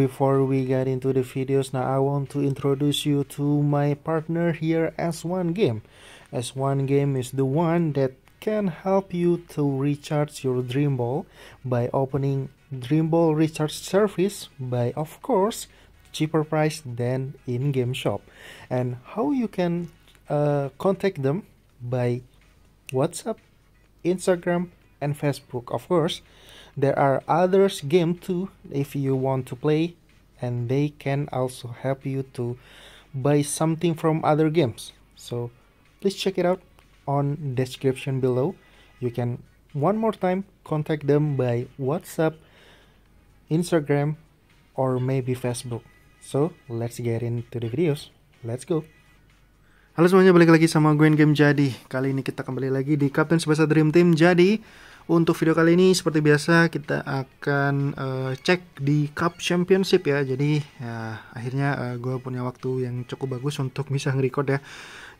before we get into the videos now I want to introduce you to my partner here S1 Game. S1 Game is the one that can help you to recharge your dream ball by opening dream ball recharge service by of course cheaper price than in game shop and how you can uh, contact them by whatsapp instagram and facebook of course there are others game too if you want to play and they can also help you to buy something from other games so please check it out on description below you can one more time contact them by whatsapp instagram or maybe facebook so let's get into the videos let's go Halo semuanya, balik lagi sama Gwen Game Jadi. Kali ini kita kembali lagi di Captain Subasa Dream Team. Jadi, untuk video kali ini seperti biasa kita akan uh, cek di Cup Championship ya. Jadi ya, akhirnya uh, eh, gue punya waktu yang cukup bagus untuk bisa nge-record ya.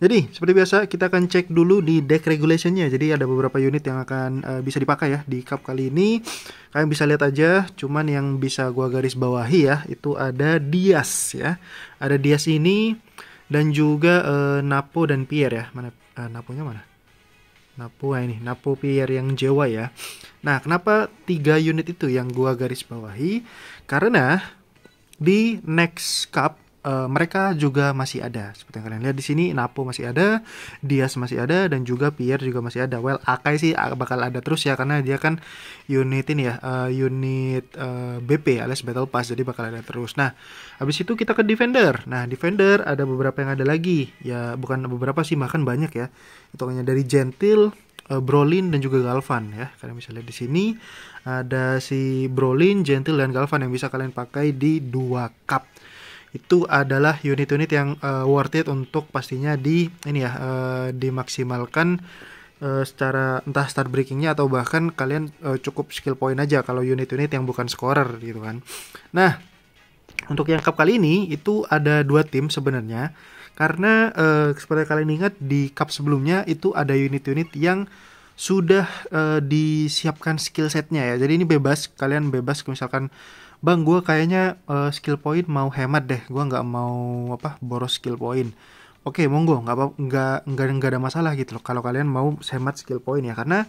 Jadi seperti biasa kita akan cek dulu di deck regulationnya. Jadi ada beberapa unit yang akan uh, bisa dipakai ya di Cup kali ini. Kalian bisa lihat aja. Cuman yang bisa gue garis bawahi ya itu ada Dias ya. Ada Dias ini dan juga uh, Napo dan Pierre ya. Mana uh, Naponya mana? Napu eh, ini Napu Pier yang Jawa ya. Nah, kenapa tiga unit itu yang gua garis bawahi? Karena di next cup uh, mereka juga masih ada seperti yang kalian lihat di sini Napo masih ada Dias masih ada dan juga Pierre juga masih ada well Akai sih bakal ada terus ya karena dia kan unit ini ya uh, unit uh, eh, BP alias Battle Pass jadi bakal ada terus nah habis itu kita ke Defender nah Defender ada beberapa yang ada lagi ya bukan beberapa sih bahkan banyak ya itu hanya dari Gentil Brolin dan juga Galvan ya. Kalian bisa lihat di sini ada si Brolin, Gentle dan Galvan yang bisa kalian pakai di dua cup itu adalah unit-unit yang uh, worth it untuk pastinya di ini ya uh, dimaksimalkan uh, secara entah start breakingnya atau bahkan kalian uh, cukup skill point aja kalau unit-unit yang bukan scorer gitu kan. Nah untuk yang cup kali ini itu ada dua tim sebenarnya karena uh, seperti kalian ingat di cup sebelumnya itu ada unit-unit yang sudah uh, disiapkan skill setnya ya. Jadi ini bebas, kalian bebas misalkan bang gue kayaknya uh, skill point mau hemat deh gue nggak mau apa boros skill point oke okay, monggo nggak apa nggak nggak nggak ada masalah gitu loh kalau kalian mau hemat skill point ya karena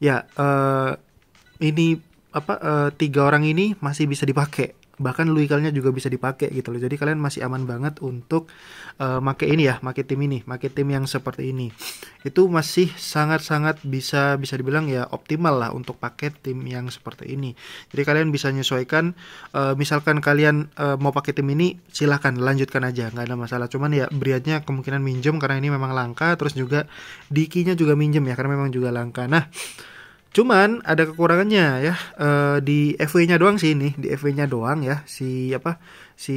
ya uh, ini apa uh, tiga orang ini masih bisa dipakai bahkan luikalnya juga bisa dipakai gitu loh jadi kalian masih aman banget untuk uh, make ini ya make tim ini make tim yang seperti ini itu masih sangat-sangat bisa bisa dibilang ya optimal lah untuk pakai tim yang seperti ini jadi kalian bisa menyesuaikan uh, eh, misalkan kalian uh, mau pakai tim ini silahkan lanjutkan aja nggak ada masalah cuman ya briadnya kemungkinan minjem karena ini memang langka terus juga dikinya juga minjem ya karena memang juga langka nah Cuman ada kekurangannya ya uh, di FW-nya doang sih ini, di FW-nya doang ya si apa si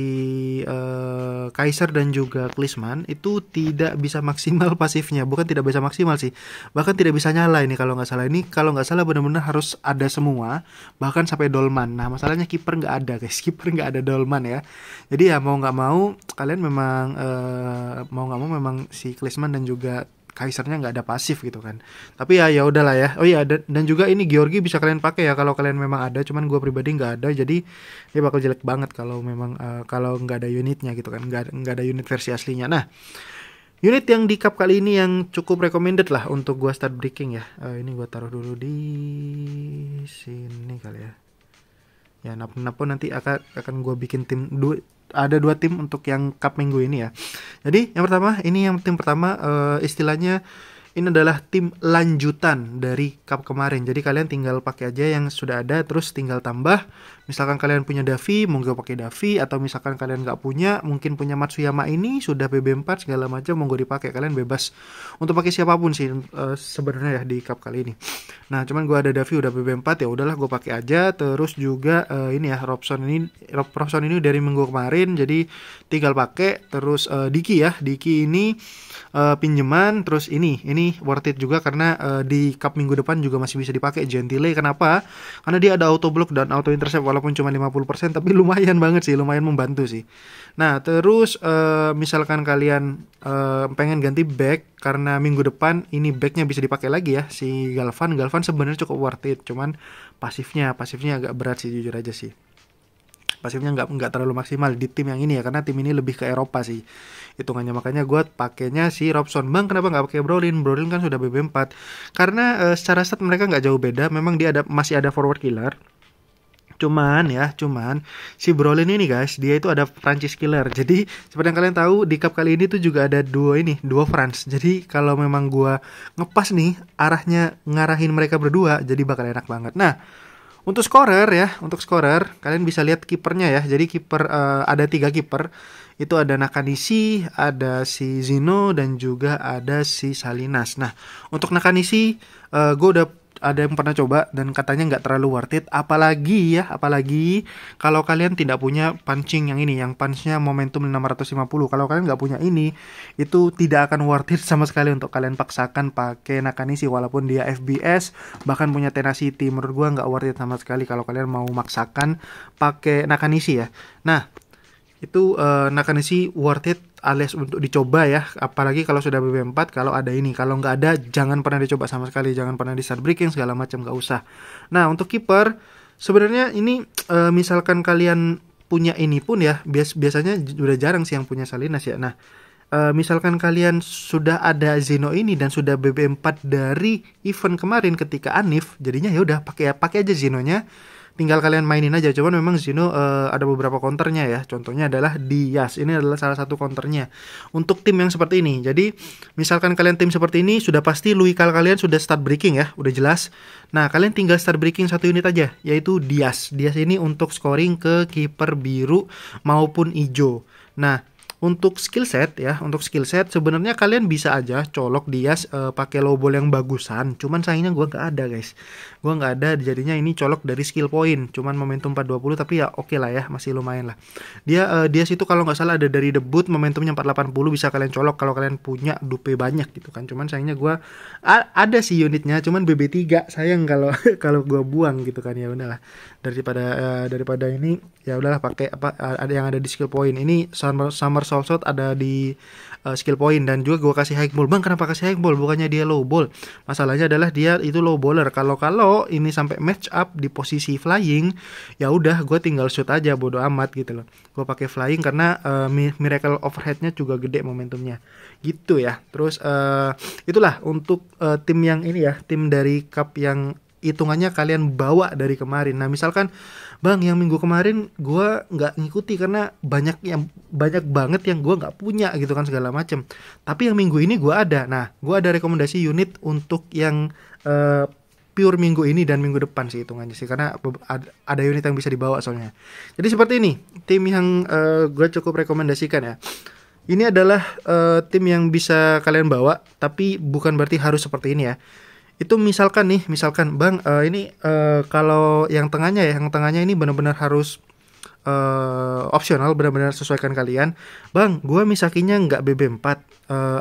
uh, Kaiser dan juga Klisman itu tidak bisa maksimal pasifnya, bukan tidak bisa maksimal sih, bahkan tidak bisa nyala ini kalau nggak salah ini kalau nggak salah benar-benar harus ada semua, bahkan sampai dolman. Nah masalahnya kiper nggak ada guys, kiper nggak ada dolman ya. Jadi ya mau nggak mau kalian memang uh, mau nggak mau memang si Klisman dan juga Kaisernya nggak ada pasif gitu kan tapi ya ya udahlah ya oh iya dan, dan juga ini Georgi bisa kalian pakai ya kalau kalian memang ada cuman gue pribadi nggak ada jadi ya bakal jelek banget kalau memang uh, kalau nggak ada unitnya gitu kan nggak nggak ada unit versi aslinya nah Unit yang di cup kali ini yang cukup recommended lah untuk gue start breaking ya. Uh, ini gue taruh dulu di sini kali ya. Ya, napun-napun nanti akan akan gue bikin tim dua ada dua tim untuk yang cup minggu ini ya. Jadi yang pertama ini yang tim pertama uh, istilahnya ini adalah tim lanjutan dari cup kemarin. Jadi kalian tinggal pakai aja yang sudah ada terus tinggal tambah misalkan kalian punya Davi monggo pakai Davi atau misalkan kalian nggak punya mungkin punya Matsuyama ini sudah BB4 segala macam monggo dipakai kalian bebas untuk pakai siapapun sih uh, sebenarnya ya di cup kali ini nah cuman gue ada Davi udah BB4 ya udahlah gue pakai aja terus juga uh, ini ya Robson ini Robson ini dari minggu kemarin jadi tinggal pakai terus uh, Diki ya Diki ini uh, pinjaman terus ini ini worth it juga karena uh, di cup minggu depan juga masih bisa dipakai Gentile kenapa karena dia ada auto block dan auto intercept walaupun walaupun cuma 50% tapi lumayan banget sih, lumayan membantu sih. Nah, terus uh, misalkan kalian uh, pengen ganti back karena minggu depan ini backnya bisa dipakai lagi ya si Galvan. Galvan sebenarnya cukup worth it, cuman pasifnya pasifnya agak berat sih jujur aja sih pasifnya nggak nggak terlalu maksimal di tim yang ini ya karena tim ini lebih ke Eropa sih hitungannya makanya gue pakainya si Robson bang kenapa nggak pakai Brolin Brolin kan sudah BB4 karena uh, secara stat mereka nggak jauh beda memang dia ada masih ada forward killer Cuman ya, cuman si Brolin ini guys, dia itu ada Prancis killer. Jadi seperti yang kalian tahu di cup kali ini tuh juga ada dua ini, dua France. Jadi kalau memang gua ngepas nih arahnya ngarahin mereka berdua, jadi bakal enak banget. Nah, untuk scorer ya, untuk scorer kalian bisa lihat kipernya ya. Jadi kiper uh, ada tiga kiper. Itu ada Nakanishi, ada si Zino dan juga ada si Salinas. Nah, untuk Nakanishi uh, eh, gue udah ada yang pernah coba dan katanya nggak terlalu worth it apalagi ya apalagi kalau kalian tidak punya pancing yang ini yang punchnya momentum 650 kalau kalian nggak punya ini itu tidak akan worth it sama sekali untuk kalian paksakan pakai nakanisi walaupun dia FBS bahkan punya tenacity menurut gua nggak worth it sama sekali kalau kalian mau maksakan pakai nakanisi ya nah itu uh, Nakanishi worth it alias untuk dicoba ya apalagi kalau sudah BB4 kalau ada ini kalau nggak ada jangan pernah dicoba sama sekali jangan pernah di start breaking segala macam nggak usah nah untuk kiper sebenarnya ini uh, misalkan kalian punya ini pun ya bias biasanya udah jarang sih yang punya Salinas ya nah uh, misalkan kalian sudah ada Zeno ini dan sudah BB4 dari event kemarin ketika Anif, jadinya ya udah pakai pakai aja Zenonya tinggal kalian mainin aja cuman memang Zino uh, eh, ada beberapa counternya ya contohnya adalah Diaz ini adalah salah satu counternya untuk tim yang seperti ini jadi misalkan kalian tim seperti ini sudah pasti Luikal kalian sudah start breaking ya udah jelas nah kalian tinggal start breaking satu unit aja yaitu Diaz Diaz ini untuk scoring ke kiper biru maupun hijau nah untuk skill set ya, untuk skill set sebenarnya kalian bisa aja colok dia uh, pakai lobol yang bagusan. Cuman sayangnya gua nggak ada, guys. Gua nggak ada jadinya ini colok dari skill point. Cuman momentum 420 tapi ya oke okay lah ya, masih lumayan lah. Dia uh, dia situ kalau nggak salah ada dari debut momentumnya 480 bisa kalian colok kalau kalian punya dupe banyak gitu kan. Cuman sayangnya gua ada sih unitnya, cuman BB3 sayang kalau kalau gua buang gitu kan ya udahlah. Daripada uh, daripada ini ya udahlah pakai apa ada yang ada di skill point. Ini summer summer soft shot ada di uh, skill point dan juga gue kasih high ball bang kenapa kasih high ball bukannya dia low ball masalahnya adalah dia itu low baller kalau kalau ini sampai match up di posisi flying ya udah gue tinggal shoot aja bodo amat gitu loh gue pakai flying karena uh, miracle overheadnya juga gede momentumnya gitu ya terus uh, itulah untuk uh, tim yang ini ya tim dari cup yang hitungannya kalian bawa dari kemarin nah misalkan bang yang minggu kemarin gue nggak ngikuti karena banyak yang banyak banget yang gue nggak punya gitu kan segala macem tapi yang minggu ini gue ada nah gue ada rekomendasi unit untuk yang uh, pure minggu ini dan minggu depan sih hitungannya sih karena ada unit yang bisa dibawa soalnya jadi seperti ini tim yang uh, eh, gue cukup rekomendasikan ya ini adalah uh, tim yang bisa kalian bawa tapi bukan berarti harus seperti ini ya itu misalkan nih misalkan bang uh, ini uh, kalau yang tengahnya ya yang tengahnya ini benar-benar harus uh, opsional benar-benar sesuaikan kalian bang gue misakinya nggak BB4 uh,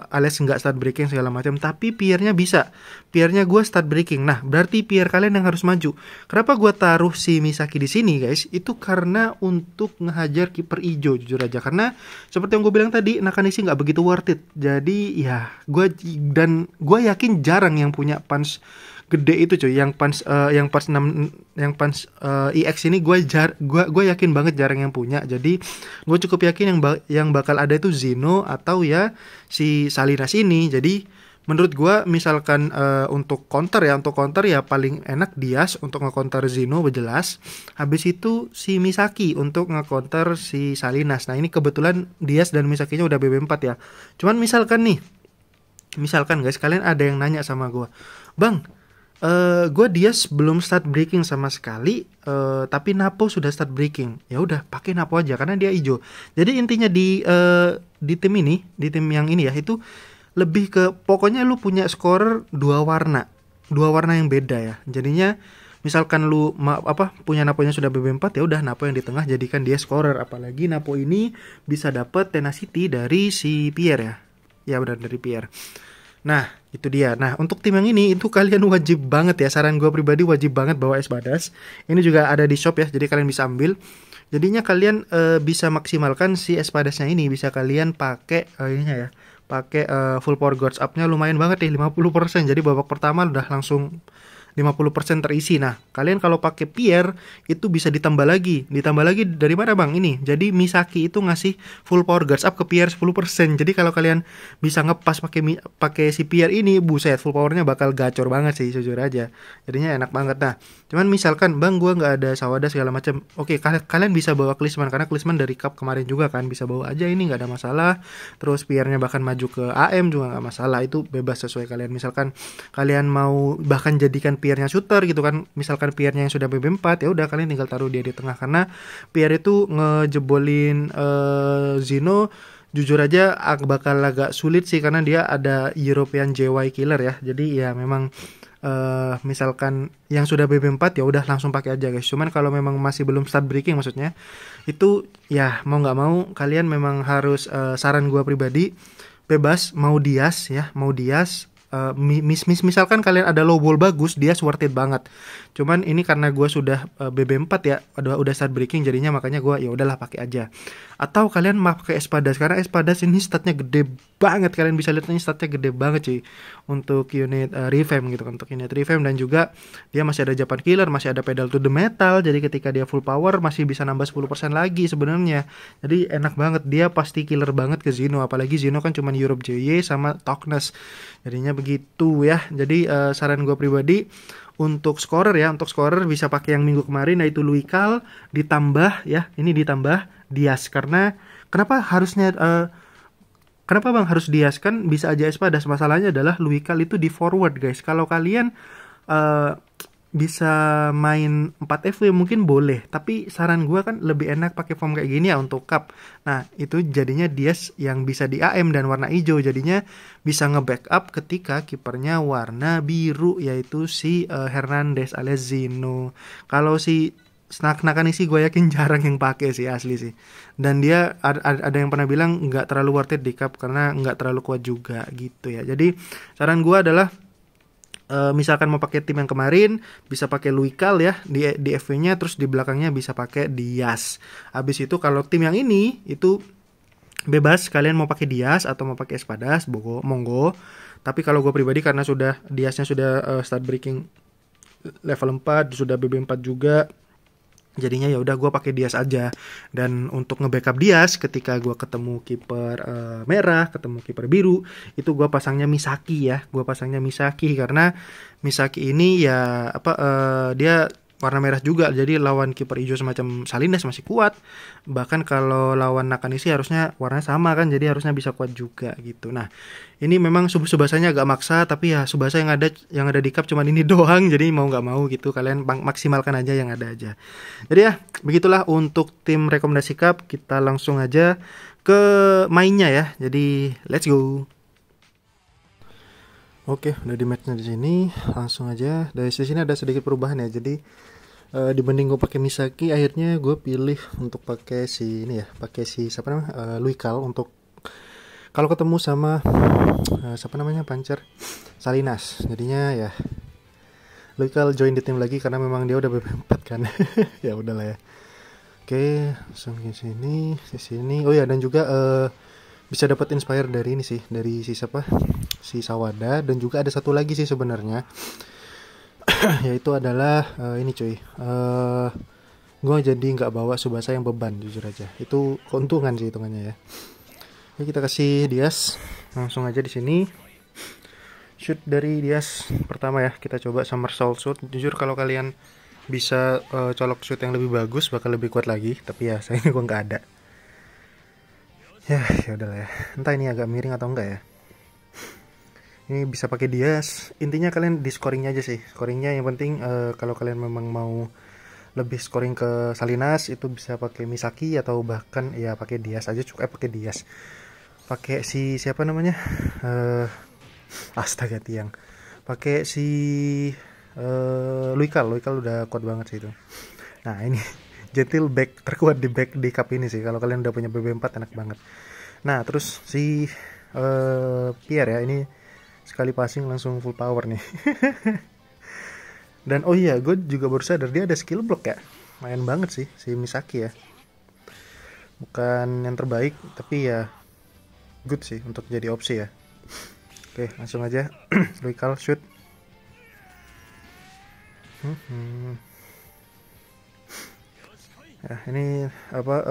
eh, alias nggak start breaking segala macam tapi piernya bisa piernya gue start breaking nah berarti pier kalian yang harus maju kenapa gue taruh si misaki di sini guys itu karena untuk ngehajar kiper ijo jujur aja karena seperti yang gue bilang tadi Nakanishi nggak begitu worth it jadi ya gue dan gue yakin jarang yang punya punch gede itu cuy yang pans uh, eh, yang pans 6 yang pans uh, EX eh, e ini gue jar gua gue yakin banget jarang yang punya jadi gue cukup yakin yang ba yang bakal ada itu zino atau ya si Salinas ini jadi menurut gue misalkan uh, untuk counter ya untuk counter ya paling enak Dias untuk ngecounter zino jelas habis itu si Misaki untuk ngecounter si Salinas nah ini kebetulan Dias dan Misakinya udah BB4 ya cuman misalkan nih misalkan guys kalian ada yang nanya sama gue bang Uh, eh, gue Dias belum start breaking sama sekali, uh, tapi Napo sudah start breaking. Ya udah, pakai Napo aja karena dia hijau. Jadi intinya di uh, di tim ini, di tim yang ini ya itu lebih ke pokoknya lu punya scorer dua warna, dua warna yang beda ya. Jadinya misalkan lu ma apa punya Napo Naponya sudah BB4 ya udah Napo yang di tengah jadikan dia scorer apalagi Napo ini bisa dapat tenacity dari si Pierre ya. Ya udah dari Pierre. Nah, itu dia. Nah, untuk tim yang ini itu kalian wajib banget ya. Saran gue pribadi wajib banget bawa es badas. Ini juga ada di shop ya, jadi kalian bisa ambil. Jadinya kalian e, bisa maksimalkan si es badasnya ini. Bisa kalian pakai e, ininya ya, pakai e, full power gods up-nya lumayan banget nih 50%. Jadi babak pertama udah langsung 50% terisi. Nah, kalian kalau pakai pier itu bisa ditambah lagi. Ditambah lagi dari mana Bang? Ini. Jadi Misaki itu ngasih full power guards up ke pier 10%. Jadi kalau kalian bisa ngepas pakai pakai si pier ini, buset full powernya bakal gacor banget sih jujur aja. Jadinya enak banget. Nah, cuman misalkan Bang gua nggak ada sawada segala macam. Oke, kalian bisa bawa Klisman karena Klisman dari cup kemarin juga kan bisa bawa aja ini nggak ada masalah. Terus Pier-nya bahkan maju ke AM juga nggak masalah. Itu bebas sesuai kalian. Misalkan kalian mau bahkan jadikan pier pr shooter gitu kan misalkan pr yang sudah BB4 ya udah kalian tinggal taruh dia di tengah karena PR itu ngejebolin uh, eh, Zino jujur aja bakal agak sulit sih karena dia ada European JY killer ya. Jadi ya memang uh, misalkan yang sudah BB4 ya udah langsung pakai aja guys. Cuman kalau memang masih belum start breaking maksudnya itu ya mau nggak mau kalian memang harus uh, saran gua pribadi bebas mau dias ya, mau dias uh, mis, mis misalkan kalian ada low ball bagus dia worth it banget cuman ini karena gue sudah uh, eh, BB4 ya udah udah start breaking jadinya makanya gue ya udahlah pakai aja atau kalian mau pakai Espadas karena Espadas ini statnya gede banget kalian bisa lihat ini statnya gede banget sih untuk unit uh, revamp gitu kan, untuk unit revamp dan juga dia masih ada Japan Killer masih ada pedal to the metal jadi ketika dia full power masih bisa nambah 10% lagi sebenarnya jadi enak banget dia pasti killer banget ke Zino apalagi Zino kan cuman Europe JY sama Toknes jadinya begitu ya. Jadi uh, saran gue pribadi untuk scorer ya, untuk scorer bisa pakai yang minggu kemarin yaitu Luikal ditambah ya, ini ditambah Dias karena kenapa harusnya uh, Kenapa bang harus Dias kan bisa aja Espadas masalahnya adalah Luikal itu di forward guys. Kalau kalian uh, bisa main 4FW mungkin boleh tapi saran gue kan lebih enak pakai form kayak gini ya untuk cup nah itu jadinya dia yang bisa di AM dan warna hijau jadinya bisa nge-backup ketika kipernya warna biru yaitu si uh, Hernandez alias Zino kalau si snack-snackan sih gue yakin jarang yang pakai sih asli sih dan dia ada, ada yang pernah bilang nggak terlalu worth it di cup karena nggak terlalu kuat juga gitu ya jadi saran gue adalah uh, misalkan mau pakai tim yang kemarin bisa pakai Luikal ya di di FV-nya terus di belakangnya bisa pakai Dias. Habis itu kalau tim yang ini itu bebas kalian mau pakai Dias atau mau pakai Espadas, bogo, monggo. Tapi kalau gue pribadi karena sudah Diasnya sudah uh, start breaking level 4, sudah BB4 juga jadinya ya udah gue pakai Dias aja dan untuk ngebackup Dias ketika gue ketemu kiper uh, merah ketemu kiper biru itu gue pasangnya Misaki ya gue pasangnya Misaki karena Misaki ini ya apa uh, dia warna merah juga jadi lawan kiper hijau semacam Salinas masih kuat bahkan kalau lawan Nakanishi harusnya warna sama kan jadi harusnya bisa kuat juga gitu nah ini memang subasanya agak maksa tapi ya subasa yang ada yang ada di cup cuman ini doang jadi mau nggak mau gitu kalian maksimalkan aja yang ada aja jadi ya begitulah untuk tim rekomendasi cup kita langsung aja ke mainnya ya jadi let's go Oke, udah di matchnya di sini. Langsung aja dari sini ada sedikit perubahan ya. Jadi uh, dibanding gue pakai Misaki akhirnya gue pilih untuk pakai si ini ya pakai si siapa namanya uh, eh, Luikal untuk kalau ketemu sama uh, siapa namanya Pancer Salinas jadinya ya Luikal join di tim lagi karena memang dia udah BP4 kan ya udahlah ya oke langsung ke sini ke sini oh ya dan juga uh, bisa dapat inspire dari ini sih dari si siapa si Sawada dan juga ada satu lagi sih sebenarnya yaitu adalah uh, ini cuy uh, eh, gue jadi nggak bawa subasa yang beban jujur aja itu keuntungan sih hitungannya ya Ini kita kasih Dias langsung aja di sini shoot dari Dias pertama ya kita coba summer soul shoot jujur kalau kalian bisa uh, colok shoot yang lebih bagus bakal lebih kuat lagi tapi ya sayangnya gue nggak ada ya ya udahlah ya entah ini agak miring atau enggak ya ini bisa pakai dias intinya kalian di scoringnya aja sih scoringnya yang penting uh, kalau kalian memang mau lebih scoring ke Salinas itu bisa pakai Misaki atau bahkan ya pakai dias aja cukup eh, pakai dias pakai si siapa namanya uh, astaga tiang pakai si uh, Luikal Luikal udah kuat banget sih itu nah ini gentle back terkuat di back di cup ini sih kalau kalian udah punya BB4 enak banget nah terus si uh, Pierre ya ini sekali passing langsung full power nih dan oh iya gue juga baru sadar dia ada skill block ya main banget sih si Misaki ya bukan yang terbaik tapi ya good sih untuk jadi opsi ya oke langsung aja Luikal shoot hmm. ya ini apa uh,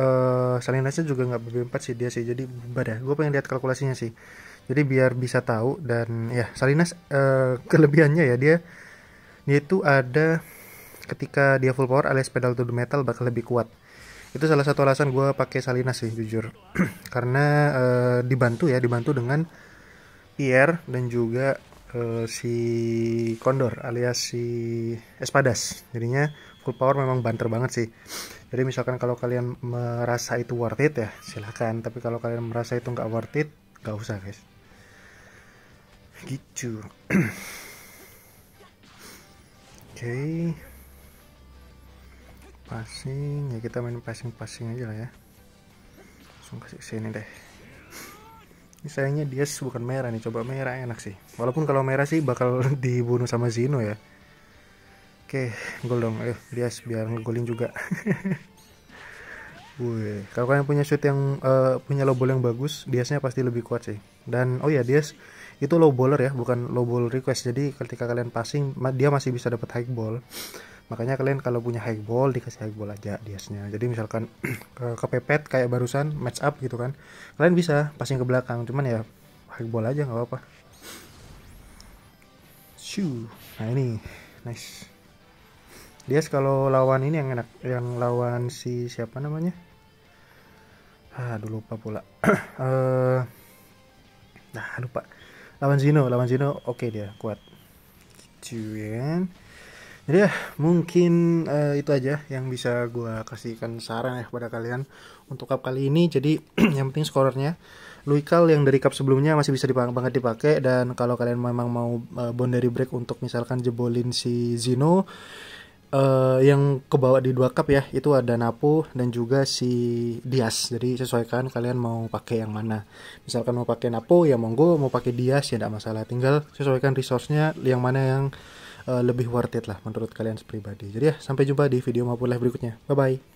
eh, Salinasnya juga nggak BB4 sih dia sih jadi badah ya. gue pengen lihat kalkulasinya sih jadi biar bisa tahu dan ya Salinas eh, kelebihannya ya dia dia itu ada ketika dia full power alias pedal to the metal bakal lebih kuat itu salah satu alasan gue pakai Salinas sih jujur karena eh, dibantu ya dibantu dengan ir e dan juga eh, si Condor alias si Espadas jadinya full power memang banter banget sih jadi misalkan kalau kalian merasa itu worth it ya silahkan tapi kalau kalian merasa itu nggak worth it gak usah guys gitu oke okay. passing ya kita main passing passing aja lah ya langsung kasih sini deh ini sayangnya dia bukan merah nih coba merah enak sih walaupun kalau merah sih bakal dibunuh sama Zino ya Oke, okay, gol dong. Ayo, dia biar ngegolin juga. Wih, kalau kalian punya shoot yang uh, punya lobol yang bagus, biasanya pasti lebih kuat sih. Dan oh ya, dia itu low baller ya bukan low ball request jadi ketika kalian passing dia masih bisa dapat high ball makanya kalian kalau punya high ball dikasih high ball aja biasanya jadi misalkan kepepet kayak barusan match up gitu kan kalian bisa passing ke belakang cuman ya high ball aja nggak apa-apa nah ini nice dia kalau lawan ini yang enak yang lawan si siapa namanya ah dulu lupa pula uh, nah lupa lawan Zino lawan Zino oke okay dia kuat gitu ya kan. jadi ya mungkin uh, itu aja yang bisa gue kasihkan saran ya kepada kalian untuk cup kali ini jadi yang penting skorernya Luikal yang dari cup sebelumnya masih bisa dipakai banget dipakai dan kalau kalian memang mau uh, dari break untuk misalkan jebolin si Zino uh, yang kebawa di dua cup ya itu ada Napo dan juga si Dias jadi sesuaikan kalian mau pakai yang mana misalkan mau pakai Napo ya monggo mau pakai Dias ya tidak masalah tinggal sesuaikan resource-nya yang mana yang uh, lebih worth it lah menurut kalian pribadi jadi ya sampai jumpa di video maupun live berikutnya bye bye